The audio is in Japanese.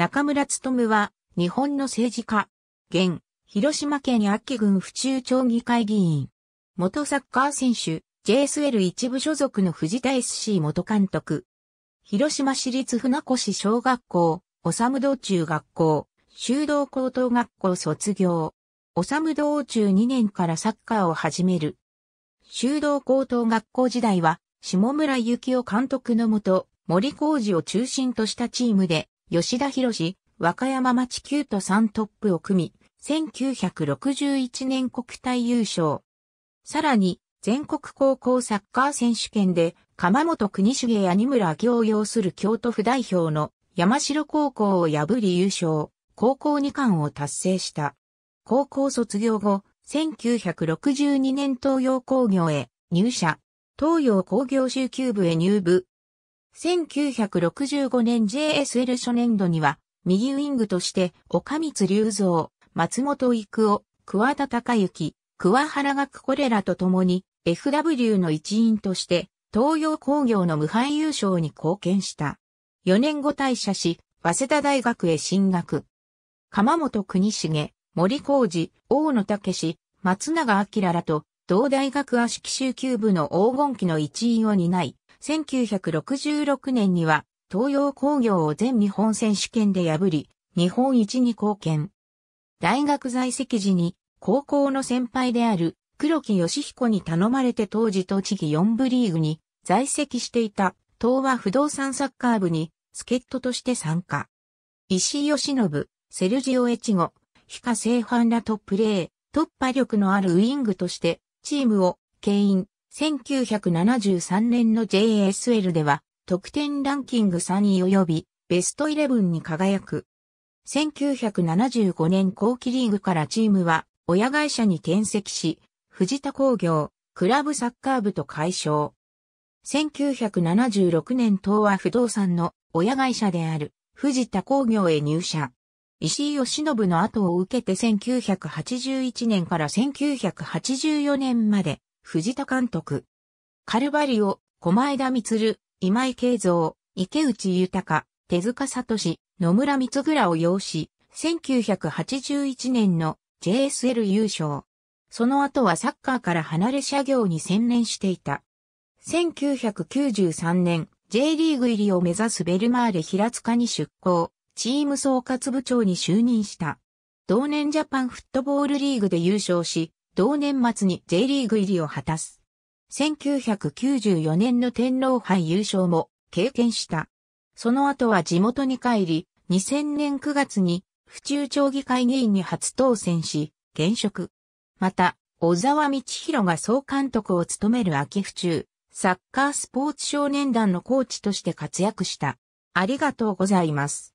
中村努は、日本の政治家、現、広島県安芸郡府中町議会議員、元サッカー選手、JSL 一部所属の藤田 SC 元監督、広島市立船越小学校、おさむ道中学校、修道高等学校卒業、おさむ道中2年からサッカーを始める。修道高等学校時代は、下村幸雄監督のもと、森浩二を中心としたチームで、吉田博士、和歌山町キュート3トップを組み、1961年国体優勝。さらに、全国高校サッカー選手権で、鎌本国重や二村行を擁する京都府代表の山城高校を破り優勝、高校2冠を達成した。高校卒業後、1962年東洋工業へ入社、東洋工業集級部へ入部、1965年 JSL 初年度には、右ウィングとして、岡光隆三、松本育夫、桑田隆之、桑原学これらと共に、FW の一員として、東洋工業の無敗優勝に貢献した。4年後退社し、早稲田大学へ進学。鎌本国重、森浩二、大野武史、松永明らと、同大学足奇集級部の黄金期の一員を担い、1966年には東洋工業を全日本選手権で破り、日本一に貢献。大学在籍時に高校の先輩である黒木義彦に頼まれて当時栃木4部リーグに在籍していた東和不動産サッカー部に助っ人として参加。石井義信、セルジオエチゴ、ヒカ製ファンラらとプレー、突破力のあるウイングとしてチームを牽引、1973年の JSL では、得点ランキング3位及び、ベストイレブンに輝く。1975年後期リーグからチームは、親会社に転籍し、藤田工業、クラブサッカー部と解消。1976年東亜不動産の親会社である藤田工業へ入社。石井義信の後を受けて1981年から1984年まで藤田監督。カルバリオ、前枝光、今井慶三、池内豊、手塚聡、野村光倉を擁し、1981年の JSL 優勝。その後はサッカーから離れ社業に専念していた。1993年、J リーグ入りを目指すベルマーレ平塚に出向、チーム総括部長に就任した。同年ジャパンフットボールリーグで優勝し、同年末に J リーグ入りを果たす。1994年の天皇杯優勝も経験した。その後は地元に帰り、2000年9月に府中町議会議員に初当選し、現職。また、小沢道弘が総監督を務める秋府中、サッカースポーツ少年団のコーチとして活躍した。ありがとうございます。